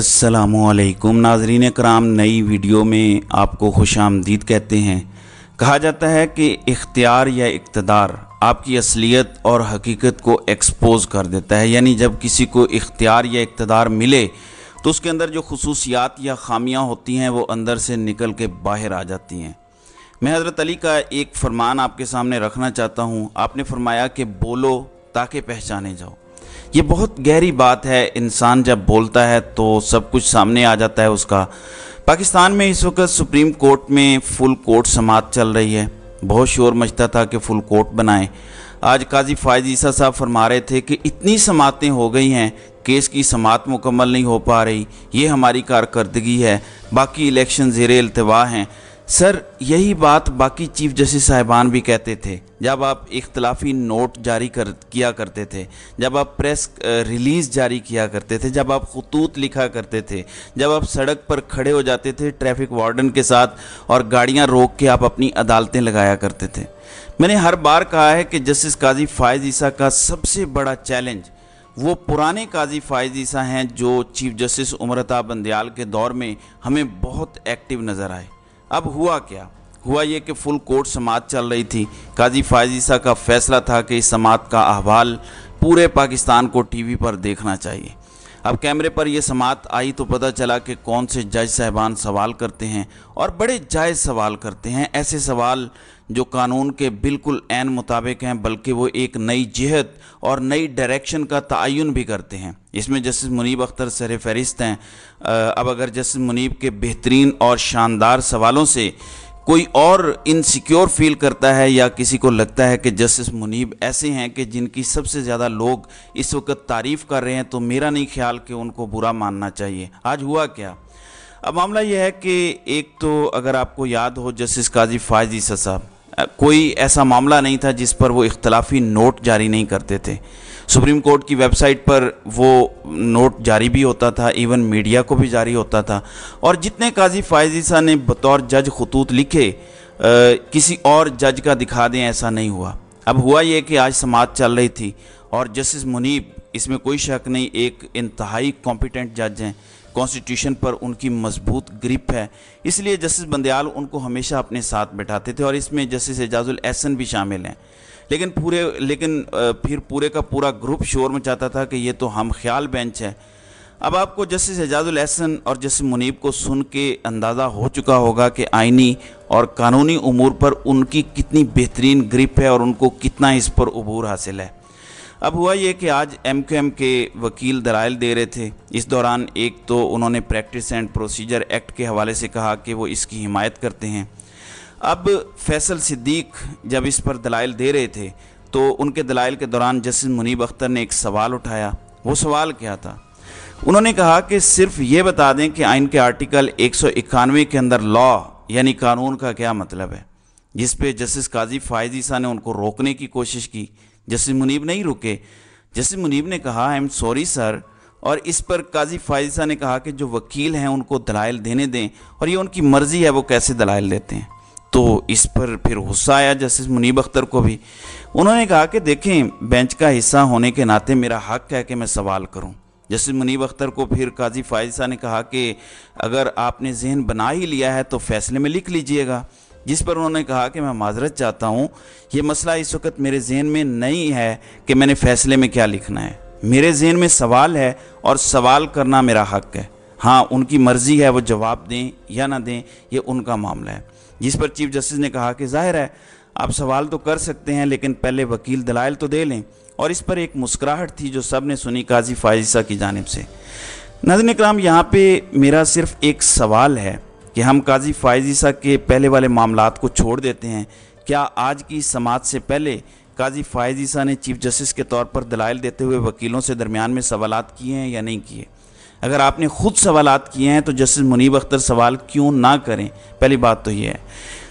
असलकुम नाजरीन कराम नई वीडियो में आपको खुश आमदीद कहते हैं कहा जाता है कि इख्तियार या इकतदार आपकी असलियत और हकीकत को एक्सपोज कर देता है यानी जब किसी को इख्तियार या इकतदार मिले तो उसके अंदर जो खसूसियात या खामियां होती हैं वो अंदर से निकल के बाहर आ जाती हैं मैं हज़रत अली का एक फ़रमान आपके सामने रखना चाहता हूँ आपने फरमाया कि बोलो ताकि पहचाने जाओ ये बहुत गहरी बात है इंसान जब बोलता है तो सब कुछ सामने आ जाता है उसका पाकिस्तान में इस वक्त सुप्रीम कोर्ट में फुल कोर्ट समात चल रही है बहुत शोर मचता था कि फुल कोर्ट बनाएं आज काजी फायज ईसा साहब फरमा रहे थे कि इतनी समातें हो गई हैं केस की समात मुकम्मल नहीं हो पा रही ये हमारी कारकर्दगी है बाकी इलेक्शन ज़ेर अल्तवा हैं सर यही बात बाकी चीफ जस्टिस साहिबान भी कहते थे जब आप इख्तलाफी नोट जारी कर किया करते थे जब आप प्रेस रिलीज़ जारी किया करते थे जब आप खतूत लिखा करते थे जब आप सड़क पर खड़े हो जाते थे ट्रैफिक वार्डन के साथ और गाड़ियां रोक के आप अपनी अदालतें लगाया करते थे मैंने हर बार कहा है कि जस्टिस काजी फ़ायज़ ईसा का सबसे बड़ा चैलेंज वो पुराने काजी फ़ायज़ ईसा हैं जो चीफ जस्टिस उमरता बंदयाल के दौर में हमें बहुत एक्टिव नज़र आए अब हुआ क्या हुआ ये कि फुल कोर्ट समात चल रही थी काजी फायजीसा का फैसला था कि इस समात का अहवाल पूरे पाकिस्तान को टीवी पर देखना चाहिए अब कैमरे पर यह समात आई तो पता चला कि कौन से जज साहबान सवाल करते हैं और बड़े जायज़ सवाल करते हैं ऐसे सवाल जो कानून के बिल्कुल एन मुताबिक हैं बल्कि वो एक नई जहत और नई डायरेक्शन का तयन भी करते हैं इसमें जस्टिस मुनीब अख्तर सर फहरिस्त हैं अब अगर जस्टिस मुनीब के बेहतरीन और शानदार सवालों से कोई और इनसिक्योर फील करता है या किसी को लगता है कि जस्टिस मुनीब ऐसे हैं कि जिनकी सबसे ज़्यादा लोग इस वक्त तारीफ़ कर रहे हैं तो मेरा नहीं ख्याल कि उनको बुरा मानना चाहिए आज हुआ क्या अब मामला यह है कि एक तो अगर आपको याद हो जस्टिस काजी फायज ईसा साहब कोई ऐसा मामला नहीं था जिस पर वो इख्तलाफी नोट जारी नहीं करते थे सुप्रीम कोर्ट की वेबसाइट पर वो नोट जारी भी होता था इवन मीडिया को भी जारी होता था और जितने काजी फायजीसा ने बतौर जज खतूत लिखे आ, किसी और जज का दिखा दें ऐसा नहीं हुआ अब हुआ ये कि आज समाज चल रही थी और जस्टिस मुनीब इसमें कोई शक नहीं एक इंतहाई कॉम्पिटेंट जज हैं कॉन्स्टिट्यूशन पर उनकी मजबूत ग्रिप है इसलिए जस्टिस बंदयाल उनको हमेशा अपने साथ बैठाते थे और इसमें जस्टिस एजाजुल एहसन भी शामिल हैं लेकिन पूरे लेकिन फिर पूरे का पूरा ग्रुप शोर में चाहता था कि ये तो हम ख्याल बेंच है अब आपको जस्टिस एजाजुल एहसन और जस्टिस मुनीब को सुन के अंदाज़ा हो चुका होगा कि आइनी और कानूनी उमूर पर उनकी कितनी बेहतरीन ग्रिप है और उनको कितना इस पर अबूर हासिल है अब हुआ ये कि आज एम क्यू एम के वकील दलाइल दे रहे थे इस दौरान एक तो उन्होंने प्रैक्टिस एंड प्रोसीजर एक्ट के हवाले से कहा कि वो इसकी हिमायत करते हैं अब फैसल सिद्दीक जब इस पर दलाइल दे रहे थे तो उनके दलाइल के दौरान जस्टिस मुनीब अख्तर ने एक सवाल उठाया वो सवाल क्या था उन्होंने कहा कि सिर्फ ये बता दें कि आइन के आर्टिकल एक के अंदर लॉ यानी कानून का क्या मतलब है जिस पे जस्टिस काजी फायज ईसा ने उनको रोकने की कोशिश की जस्टिस मुनीब नहीं रुके जस्टिस मुनीब ने कहा आई एम सॉरी सर और इस पर काजी फायजा ने कहा कि जो वकील हैं उनको दलाइल देने दें और ये उनकी मर्ज़ी है वो कैसे दलाइल देते हैं तो इस पर फिर गुस्सा आया जस्टिस मुनीब अख्तर को भी उन्होंने कहा कि देखें बेंच का हिस्सा होने के नाते मेरा हक है कि मैं सवाल करूं जस्टिस मुनीब अख्तर को फिर काजी फ़ायज़ा ने कहा कि अगर आपने जहन बना ही लिया है तो फैसले में लिख लीजिएगा जिस पर उन्होंने कहा कि मैं माजरत चाहता हूँ ये मसला इस वक्त मेरे जहन में नहीं है कि मैंने फैसले में क्या लिखना है मेरे जहन में सवाल है और सवाल करना मेरा हक है हाँ उनकी मर्ज़ी है वो जवाब दें या ना दें यह उनका मामला है जिस पर चीफ जस्टिस ने कहा कि जाहिर है आप सवाल तो कर सकते हैं लेकिन पहले वकील दलाइल तो दे लें और इस पर एक मुस्कुराहट थी जो सब ने सुनी काजी फ़ायजिशा की जानब से नजन कराम यहाँ पे मेरा सिर्फ एक सवाल है कि हम काजी फायजीसा के पहले वाले मामला को छोड़ देते हैं क्या आज की समाज से पहले काजी फायजीसा ने चीफ जस्टिस के तौर पर दलाइल देते हुए वकीलों से दरमियान में सवालत किए हैं या नहीं किए अगर आपने ख़ुद सवाल किए हैं तो जस्टिस मुनीब अख्तर सवाल क्यों ना करें पहली बात तो यह है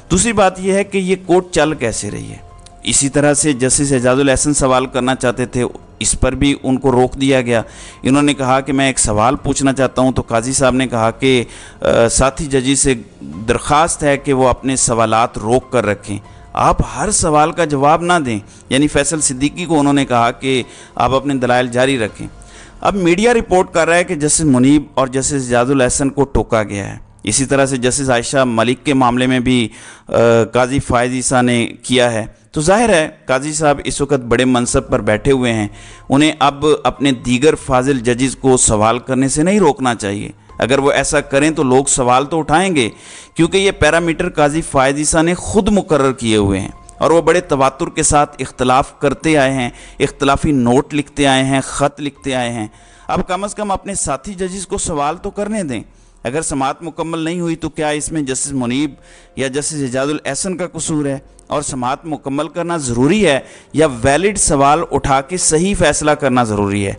दूसरी बात यह है कि ये कोर्ट चल कैसे रही है इसी तरह से जस्टिस एजाजुल एहसन सवाल करना चाहते थे इस पर भी उनको रोक दिया गया इन्होंने कहा कि मैं एक सवाल पूछना चाहता हूं तो काजी साहब ने कहा कि साथी जजी से दरख्वास्त है कि वो अपने सवालात रोक कर रखें आप हर सवाल का जवाब ना दें यानी फैसल सिद्दीकी को उन्होंने कहा कि आप अपने दलाइल जारी रखें अब मीडिया रिपोर्ट कर रहा है कि जस्टिस मुनीब और जस्टिस जाजुल अहसन को टोका गया है इसी तरह से जस्टिस आयशा मलिक के मामले में भी आ, काजी फायज ईसा ने किया है तो जाहिर है काजी साहब इस वक्त बड़े मनसब पर बैठे हुए हैं उन्हें अब अपने दीगर फाजिल जजेस को सवाल करने से नहीं रोकना चाहिए अगर वो ऐसा करें तो लोग सवाल तो उठाएंगे क्योंकि ये पैरामीटर काजी फ़ायदीसा ने खुद मुकर किए हुए हैं और वो बड़े तवातुर के साथ इख्तलाफ करते आए हैं इख्तलाफी नोट लिखते आए हैं ख़त लिखते आए हैं अब कम अज़ कम अपने साथी जजिस को सवाल तो करने दें अगर समात मुकम्मल नहीं हुई तो क्या इसमें जस्टिस मुनीब या जस्टिस एजाजुल एहसन का कसूर है और समात मुकम्मल करना ज़रूरी है या वैलिड सवाल उठा के सही फैसला करना ज़रूरी है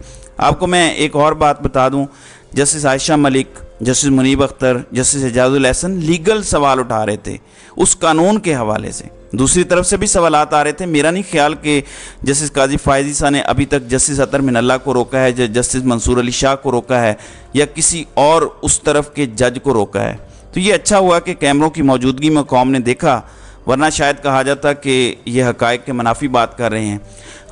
आपको मैं एक और बात बता दूं justice Ayesha Malik justice Munib Akhtar justice Ijazul Ahsan legal सवाल उठा रहे थे उस कानून के हवाले से दूसरी तरफ से भी सवाल आ रहे थे मेरा नहीं ख्याल कि जस्टिस काजी फायजी शाह ने अभी तक जस्टिस अतर मिनल्ला को रोका है जस्टिस मंसूर अली शाह को रोका है या किसी और उस तरफ के जज को रोका है तो ये अच्छा हुआ कि कैमरों की मौजूदगी में कौम ने देखा वरना शायद कहा जाता कि ये हकायक के मुनाफी बात कर रहे हैं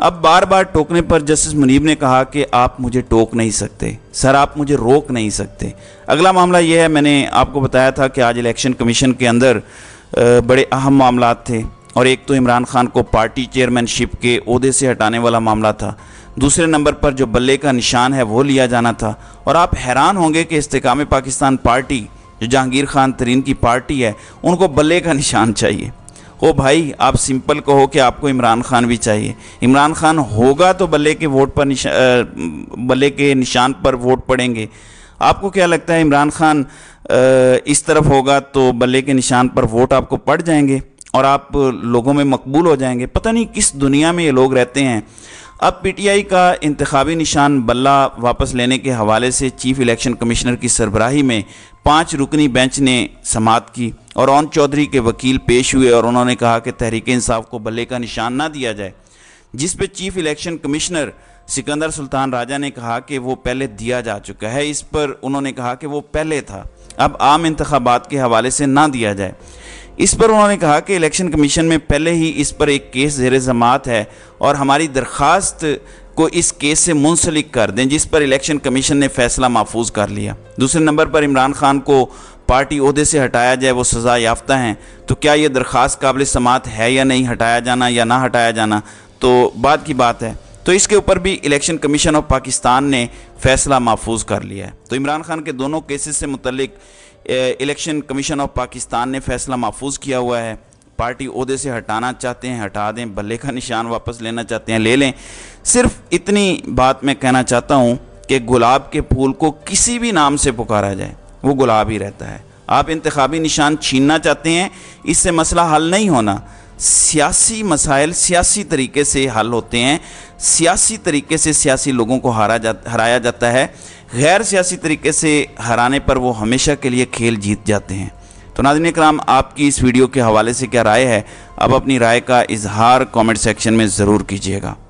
अब बार बार टोकने पर जस्टिस मुनीब ने कहा कि आप मुझे टोक नहीं सकते सर आप मुझे रोक नहीं सकते अगला मामला यह है मैंने आपको बताया था कि आज इलेक्शन कमीशन के अंदर बड़े अहम मामला थे और एक तो इमरान खान को पार्टी चेयरमैनशिप के अहदे से हटाने वाला मामला था दूसरे नंबर पर जो बल्ले का निशान है वो लिया जाना था और आप हैरान होंगे कि इस्तेकाम पाकिस्तान पार्टी जो जहांगीर खान तरीन की पार्टी है उनको बल्ले का निशान चाहिए ओ भाई आप सिंपल कहो कि आपको इमरान खान भी चाहिए इमरान खान होगा तो बल्ले के वोट पर निशा बल्ले के निशान पर वोट पड़ेंगे आपको क्या लगता है इमरान खान इस तरफ होगा तो बल्ले के निशान पर वोट आपको पड़ जाएंगे और आप लोगों में मकबूल हो जाएंगे पता नहीं किस दुनिया में ये लोग रहते हैं अब पीटीआई का इंतबी निशान बल्ला वापस लेने के हवाले से चीफ इलेक्शन कमिश्नर की सरबराही में पाँच रुकनी बेंच ने समात की और ओन चौधरी के वकील पेश हुए और उन्होंने कहा कि तहरीक इंसाफ को बल्ले का निशान ना दिया जाए जिस पर chief election commissioner Sikandar Sultan Raja ने कहा कि वो पहले दिया जा चुका है इस पर उन्होंने कहा कि वो पहले था अब आम इंतबात के हवाले से ना दिया जाए इस पर उन्होंने कहा कि इलेक्शन कमीशन में पहले ही इस पर एक केस जेर ज़मात है और हमारी दरख्वास्त को इस केस से मुंसलिक कर दें जिस पर इलेक्शन कमीशन ने फैसला महफूज कर लिया दूसरे नंबर पर इमरान खान को पार्टी अहदे से हटाया जाए वो सज़ा याफ्ता हैं तो क्या ये दरख्वास्त काबिल समात है या नहीं हटाया जाना या ना हटाया जाना तो बाद की बात है तो इसके ऊपर भी इलेक्शन कमीशन ऑफ पाकिस्तान ने फैसला महफूज कर लिया है तो इमरान खान के दोनों केसेस से मुतलिक इलेक्शन कमीशन ऑफ पाकिस्तान ने फैसला महफूज किया हुआ है पार्टी अहदे से हटाना चाहते हैं हटा दें बल्ले का निशान वापस लेना चाहते हैं ले लें सिर्फ इतनी बात मैं कहना चाहता हूँ कि गुलाब के फूल को किसी भी नाम से पुकारा जाए वो गुलाब ही रहता है आप इंतबी निशान छीनना चाहते हैं इससे मसला हल नहीं होना सियासी मसाइल सियासी तरीके से हल होते हैं सियासी तरीके से सियासी लोगों को हारा जा हराया जाता है गैर सियासी तरीके से हराने पर वो हमेशा के लिए खेल जीत जाते हैं तो नाजन कराम आपकी इस वीडियो के हवाले से क्या राय है अब अपनी राय का इजहार कमेंट सेक्शन में ज़रूर कीजिएगा